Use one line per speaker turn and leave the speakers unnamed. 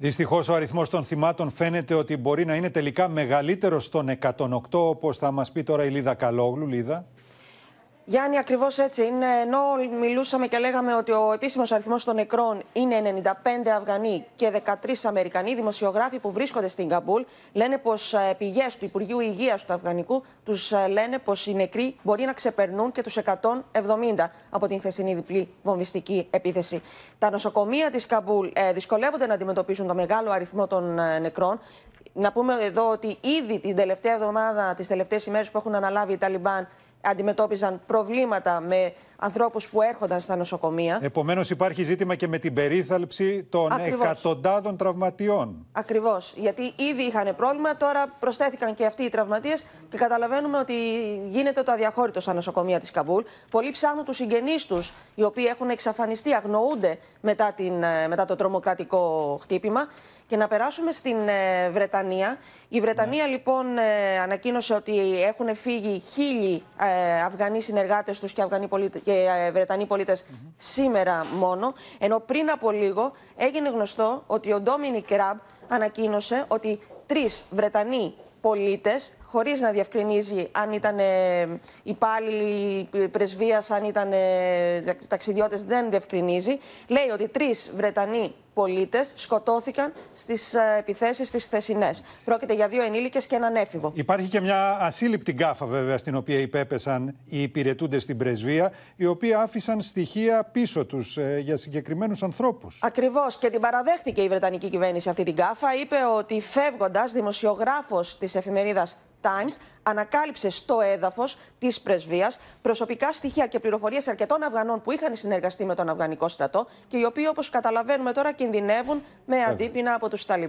Δυστυχώς ο αριθμός των θυμάτων φαίνεται ότι μπορεί να είναι τελικά μεγαλύτερος των 108, όπως θα μας πει τώρα η Λίδα Καλόγλου. Λίδα.
Γιάννη, ακριβώς έτσι είναι. Ενώ μιλούσαμε και λέγαμε ότι ο επίσημος αριθμός των νεκρών είναι 95 Αφγανοί και 13 Αμερικανοί, δημοσιογράφοι που βρίσκονται στην Καμπούλ λένε πως ε, πηγές του Υπουργείου Υγείας του Αφγανικού τους ε, λένε πως οι νεκροί μπορεί να ξεπερνούν και τους 170 από την χθεσινή διπλή βομβιστική επίθεση. Τα νοσοκομεία της Καμπούλ ε, δυσκολεύονται να αντιμετωπίσουν το μεγάλο αριθμό των νεκρών. Να πούμε εδώ ότι ήδη την τελευταία εβδομάδα, τις τελευταίες ημέρες που έχουν αναλάβει οι Ταλιμπάν, αντιμετώπιζαν προβλήματα με ανθρώπους που έρχονταν στα νοσοκομεία.
Επομένως, υπάρχει ζήτημα και με την περίθαλψη των Ακριβώς. εκατοντάδων τραυματιών.
Ακριβώς. Γιατί ήδη είχαν πρόβλημα, τώρα προσθέθηκαν και αυτοί οι τραυματίες και καταλαβαίνουμε ότι γίνεται το αδιαχώρητο στα νοσοκομεία της Καμπούλ. Πολλοί ψάχνουν τους συγγενείς τους, οι οποίοι έχουν εξαφανιστεί, αγνοούνται μετά, την, ε, μετά το τρομοκρατικό χτύπημα. Και να περάσουμε στην ε, Βρετανία. Η Βρετανία ναι. λοιπόν ε, ανακοίνωσε ότι έχουν φύγει χίλιοι Αφγανοί συνεργάτες τους και Αφγανοί πολίτες και ε, Βρετανοί σήμερα μόνο. Ενώ πριν από λίγο έγινε γνωστό ότι ο Ντόμινι Κραμπ ανακοίνωσε ότι τρεις Βρετανοί πολίτες χωρίς να διευκρινίζει αν ήταν υπάλληλοι πρεσβείας, αν ήταν ταξιδιώτες, δεν διευκρινίζει. Λέει ότι τρεις Βρετανοί πολίτες σκοτώθηκαν στις ε, επιθέσεις τι θεσινέ. Πρόκειται για δύο ενήλικες και έναν έφηβο.
Υπάρχει και μια ασύλληπτη γκάφα, βέβαια, στην οποία υπέπεσαν οι υπηρετούντες στην πρεσβεία, οι οποίοι άφησαν στοιχεία πίσω τους ε, για συγκεκριμένους ανθρώπους.
Ακριβώς και την παραδέχτηκε η Βρετανική κυβέρνηση αυτή την γκάφα. Είπε ότι φεύγοντας, δημοσιογράφος της εφημερίδας Times ανακάλυψε στο έδαφος της πρεσβείας προσωπικά στοιχεία και πληροφορίες αρκετών Αφγανών που είχαν συνεργαστεί με τον Αφγανικό στρατό και οι οποίοι, όπως καταλαβαίνουμε τώρα, κινδυνεύουν με αντίπεινα από τους Ταλιμπάν.